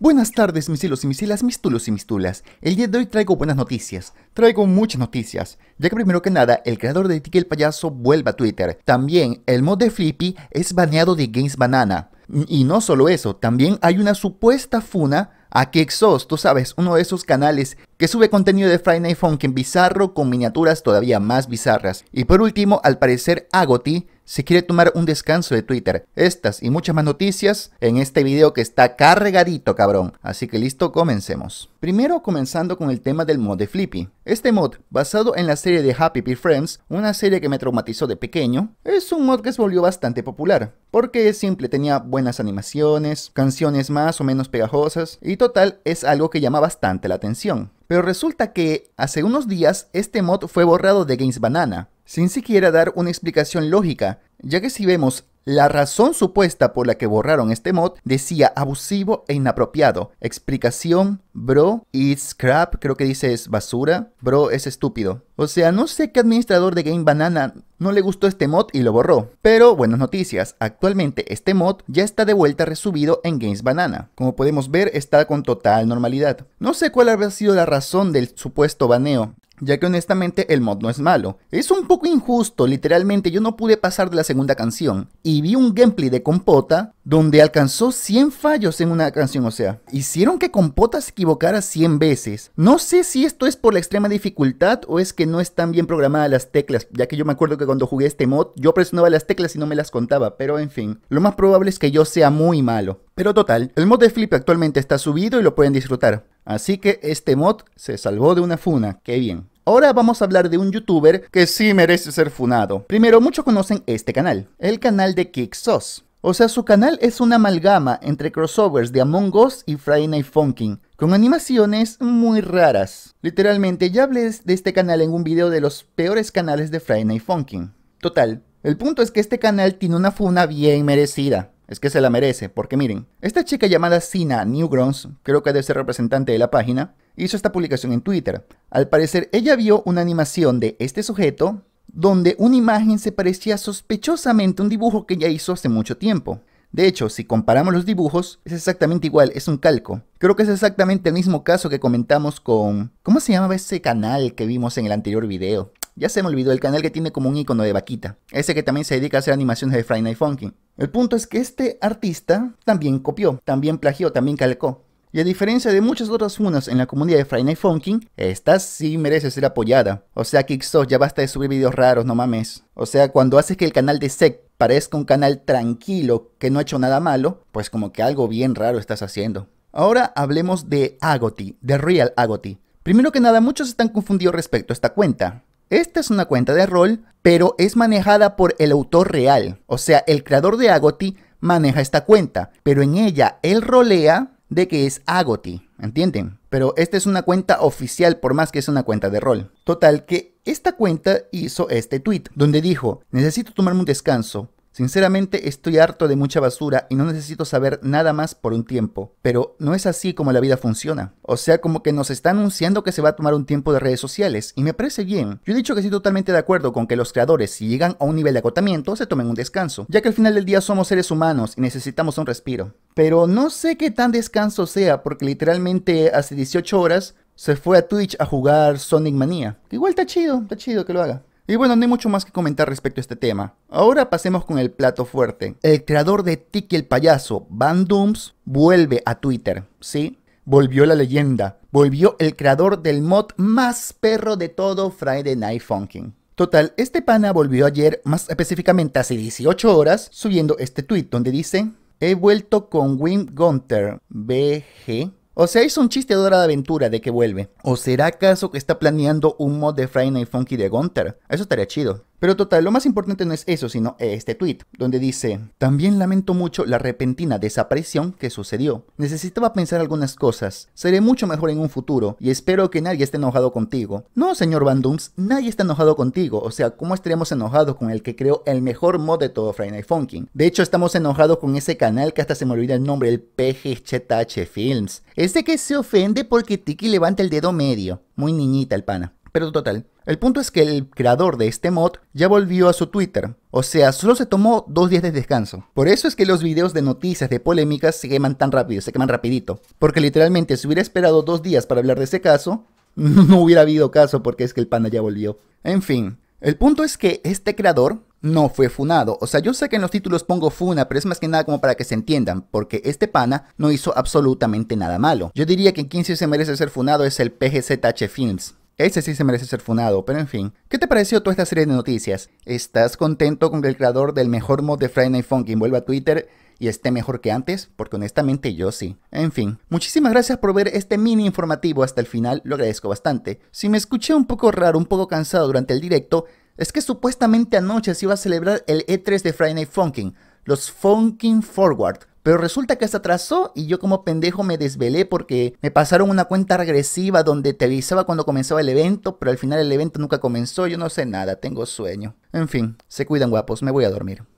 Buenas tardes, mis y misilas, mis tulos y mis tulas. El día de hoy traigo buenas noticias. Traigo muchas noticias, ya que primero que nada, el creador de Tiki el Payaso vuelve a Twitter. También, el mod de Flippy es baneado de Games Banana. Y no solo eso, también hay una supuesta funa a Kexos, tú sabes, uno de esos canales que sube contenido de Friday Night Funkin' bizarro con miniaturas todavía más bizarras. Y por último, al parecer, Agoti si quiere tomar un descanso de Twitter, estas y muchas más noticias en este video que está cargadito, cabrón. Así que listo, comencemos. Primero comenzando con el tema del mod de Flippy. Este mod, basado en la serie de Happy Be Friends, una serie que me traumatizó de pequeño, es un mod que se volvió bastante popular. Porque es simple, tenía buenas animaciones, canciones más o menos pegajosas, y total es algo que llama bastante la atención. Pero resulta que hace unos días este mod fue borrado de Games Banana, sin siquiera dar una explicación lógica, ya que si vemos la razón supuesta por la que borraron este mod decía abusivo e inapropiado. Explicación, bro, it's crap, creo que dice es basura, bro, es estúpido. O sea, no sé qué administrador de Game Banana no le gustó este mod y lo borró. Pero buenas noticias, actualmente este mod ya está de vuelta resubido en Games Banana. Como podemos ver, está con total normalidad. No sé cuál habrá sido la razón del supuesto baneo ya que honestamente el mod no es malo. Es un poco injusto, literalmente yo no pude pasar de la segunda canción y vi un gameplay de Compota donde alcanzó 100 fallos en una canción, o sea, hicieron que Compota se equivocara 100 veces. No sé si esto es por la extrema dificultad o es que no están bien programadas las teclas, ya que yo me acuerdo que cuando jugué este mod yo presionaba las teclas y no me las contaba, pero en fin, lo más probable es que yo sea muy malo. Pero total, el mod de Flip actualmente está subido y lo pueden disfrutar. Así que este mod se salvó de una funa, qué bien. Ahora vamos a hablar de un youtuber que sí merece ser funado. Primero, muchos conocen este canal, el canal de Kicksos. O sea, su canal es una amalgama entre crossovers de Among Us y Friday Night Funkin', con animaciones muy raras. Literalmente, ya hablé de este canal en un video de los peores canales de Friday Night Funkin'. Total, el punto es que este canal tiene una funa bien merecida es que se la merece, porque miren, esta chica llamada Sina Newgrounds, creo que debe ser representante de la página, hizo esta publicación en Twitter. Al parecer, ella vio una animación de este sujeto donde una imagen se parecía sospechosamente a un dibujo que ella hizo hace mucho tiempo. De hecho, si comparamos los dibujos, es exactamente igual, es un calco. Creo que es exactamente el mismo caso que comentamos con... ¿Cómo se llamaba ese canal que vimos en el anterior video? Ya se me olvidó el canal que tiene como un icono de vaquita. Ese que también se dedica a hacer animaciones de Friday Night Funkin'. El punto es que este artista también copió, también plagió, también calcó. Y a diferencia de muchas otras funas en la comunidad de Friday Night Funkin', esta sí merece ser apoyada. O sea, Kickstarter, ya basta de subir videos raros, no mames. O sea, cuando haces que el canal de Sec parezca un canal tranquilo, que no ha hecho nada malo, pues como que algo bien raro estás haciendo. Ahora hablemos de Agoti, de Real Agoti. Primero que nada, muchos están confundidos respecto a esta cuenta. Esta es una cuenta de rol, pero es manejada por el autor real, o sea, el creador de Agoti maneja esta cuenta, pero en ella él rolea de que es Agoti, ¿entienden? Pero esta es una cuenta oficial por más que es una cuenta de rol. Total que esta cuenta hizo este tweet donde dijo, necesito tomarme un descanso, Sinceramente estoy harto de mucha basura y no necesito saber nada más por un tiempo, pero no es así como la vida funciona. O sea, como que nos está anunciando que se va a tomar un tiempo de redes sociales y me parece bien. Yo he dicho que estoy totalmente de acuerdo con que los creadores, si llegan a un nivel de acotamiento, se tomen un descanso, ya que al final del día somos seres humanos y necesitamos un respiro. Pero no sé qué tan descanso sea porque literalmente hace 18 horas se fue a Twitch a jugar Sonic Mania. Igual está chido, está chido que lo haga. Y bueno, no hay mucho más que comentar respecto a este tema. Ahora pasemos con el plato fuerte. El creador de Tiki el payaso, Van Dooms, vuelve a Twitter, ¿sí? Volvió la leyenda. Volvió el creador del mod más perro de todo Friday Night Funkin'. Total, este pana volvió ayer, más específicamente hace 18 horas, subiendo este tweet donde dice: He vuelto con Wim Gunter, BG, ¿O sea, hizo un chiste de Hora Aventura de que vuelve? ¿O será acaso que está planeando un mod de Friday Funky de Gunter? Eso estaría chido. Pero total, lo más importante no es eso, sino este tweet, donde dice, también lamento mucho la repentina desaparición que sucedió. Necesitaba pensar algunas cosas. Seré mucho mejor en un futuro y espero que nadie esté enojado contigo. No, señor Dooms, nadie está enojado contigo. O sea, ¿cómo estaríamos enojados con el que creó el mejor mod de todo Friday Night Funkin'? De hecho, estamos enojados con ese canal que hasta se me olvida el nombre, el PGHH Films. Ese que se ofende porque Tiki levanta el dedo medio. Muy niñita el pana. Pero total, el punto es que el creador de este mod ya volvió a su Twitter, o sea, solo se tomó dos días de descanso. Por eso es que los videos de noticias, de polémicas, se queman tan rápido, se queman rapidito. Porque literalmente si hubiera esperado dos días para hablar de ese caso, no hubiera habido caso porque es que el pana ya volvió. En fin, el punto es que este creador no fue funado. O sea, yo sé que en los títulos pongo funa, pero es más que nada como para que se entiendan, porque este pana no hizo absolutamente nada malo. Yo diría que quien 15 se merece ser funado es el PGZH Films. Ese sí se merece ser funado, pero en fin. ¿Qué te pareció toda esta serie de noticias? ¿Estás contento con que el creador del mejor mod de Friday Night Funkin' vuelva a Twitter y esté mejor que antes? Porque honestamente yo sí. En fin, muchísimas gracias por ver este mini informativo hasta el final, lo agradezco bastante. Si me escuché un poco raro, un poco cansado durante el directo, es que supuestamente anoche se iba a celebrar el E3 de Friday Night Funkin', los Funkin' Forward, pero resulta que se atrasó y yo como pendejo me desvelé porque me pasaron una cuenta regresiva donde te avisaba cuando comenzaba el evento, pero al final el evento nunca comenzó, yo no sé nada, tengo sueño. En fin, se cuidan guapos, me voy a dormir.